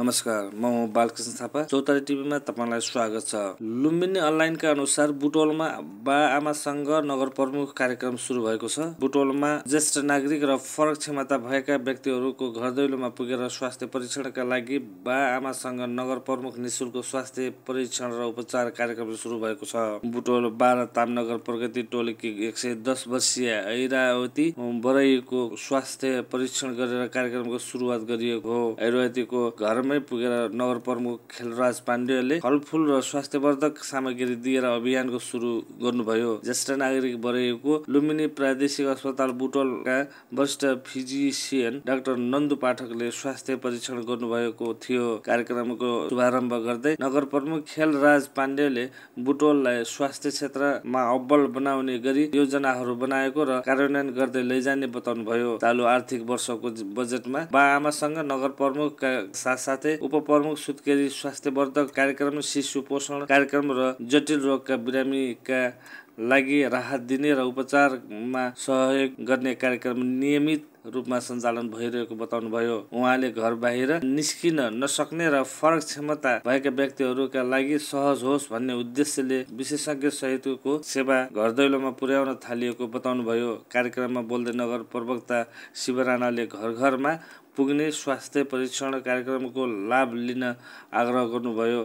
नमस्कार म बालकृष्ण थापा चौतारी टिभीमा तपाईँलाई स्वागत छ लुम्बिनी अनलाइनका अनुसार बुटोलमा बा आमासँग नगर प्रमुख कार्यक्रम सुरु भएको छ बुटोलमा ज्येष्ठ नागरिक र फरक क्षमता भएका व्यक्तिहरूको घर दैलोमा पुगेर स्वास्थ्य परीक्षणका लागि बा आमासँग नगर प्रमुख निशुल्क स्वास्थ्य परीक्षण र उपचार कार्यक्रम सुरु भएको छ बुटोल बाह्र तामनगर प्रगति टोलीकी एक सय दस वर्षीय ऐरावती बरैको स्वास्थ्य परीक्षण गरेर कार्यक्रमको सुरुवात गरिएको हो ऐरावतीको घरमा नगरमै पुगेर नगर प्रमुख खेलराज पाण्डेले फलफुल र स्वास्थ्यवर्धक सामग्री दिएर अभियानको सुरु गर्नुभयो ज्येष्ठ नागरिक बढेको लुम्बिनी प्रादेशिक अस्पताल बुटोलका वरिष्ठ फिजिसियन डाक्टर नन्दु पाठकले स्वास्थ्य परीक्षण गर्नुभएको थियो कार्यक्रमको शुभारम्भ गर्दै नगर प्रमुख खेलराज पाण्डेले बुटोललाई स्वास्थ्य क्षेत्रमा अब्बल बनाउने गरी योजनाहरू बनाएको र कार्यान्वयन गर्दै लैजाने बताउनुभयो चालु आर्थिक वर्षको बजेटमा बा आमासँग नगर प्रमुखका साथसाथ साथै उपप्रमुख सुत्केरी स्वास्थ्यवर्धक कार्यक्रम शिशु पोषण कार्यक्रम र जटिल रोगका बिरामीका लागि राहत दिने र उपचारमा सहयोग गर्ने कार्यक्रम नियमित रूपमा सञ्चालन भइरहेको बताउनुभयो उहाँले घर बाहिर निस्किन नसक्ने र फरक क्षमता भएका व्यक्तिहरूका लागि सहज होस् भन्ने उद्देश्यले विशेषज्ञ सहितको सेवा घर दैलोमा पुर्याउन थालिएको बताउनुभयो कार्यक्रममा बोल्दै नगर प्रवक्ता शिव राणाले घर घरमा पुग्ने स्वास्थ्य परीक्षण कार्यक्रमको लाभ लिन आग्रह गर्नुभयो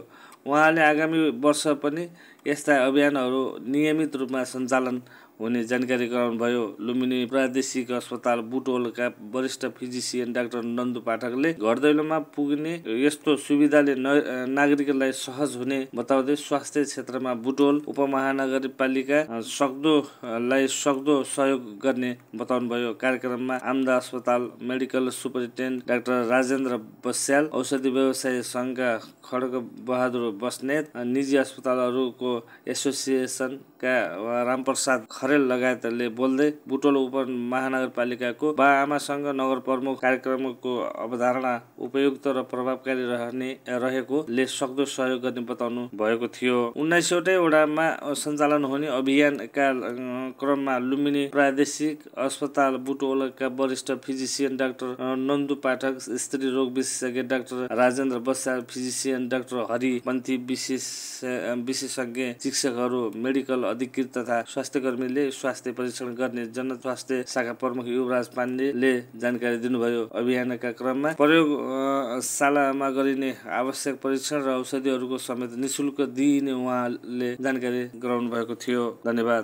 उहाँले आगामी वर्ष पनि यस्ता अभियानहरू नियमित रूपमा सञ्चालन हुने जानकारी गराउनुभयो लुम्बिनी प्रादेशिक अस्पताल बुटोलका वरिष्ठ फिजिसियन डाक्टर नन्दु पाठकले घर दैलोमा पुग्ने यस्तो सुविधाले नागरिकलाई सहज हुने बताउँदै स्वास्थ्य क्षेत्रमा बुटोल उपमहानगरपालिका सक्दोलाई सक्दो सहयोग गर्ने बताउनुभयो कार्यक्रममा आम्दा अस्पताल medical superintendent doctor Rajendra Basyal औषधि व्यवसाय सङ्घका खड्ग बहादुर बस्नेत निजी अस्पतालहरूको एसोसिएसनका रामप्रसाद खरेल लगायतले बोल्दै बुटोल उप महानगरपालिकाको बा आमासँग नगर प्रमुख कार्यक्रमको अवधारणा उपयुक्त र प्रभावकारी रहने रहेकोले सक्दो सहयोग गर्ने बताउनु भएको थियो उन्नाइसवटै वडामा सञ्चालन हुने अभियानका क्रममा लुम्बिनी प्रादेशिक अस्पताल बुटोलका वरिष्ठ फिजिसियन डाक्टर नन्दु पाठक स्त्री रोग विशेषज्ञ doctor Rajendra Basyal physician doctor Haripanthi विशेष विशेषज्ञ गर्ने शिक्षकहरू मेडिकल अधिकृत तथा स्वास्थ्य कर्मीले स्वास्थ्य परीक्षण गर्ने जन स्वास्थ्य शाखा प्रमुख युवराज पाण्डेले जानकारी दिनुभयो अभियानका क्रममा प्रयोग शालामा गरिने आवश्यक परीक्षण र औषधिहरूको समेत निशुल्क दिइने उहाँले जानकारी गराउनु भएको थियो धन्यवाद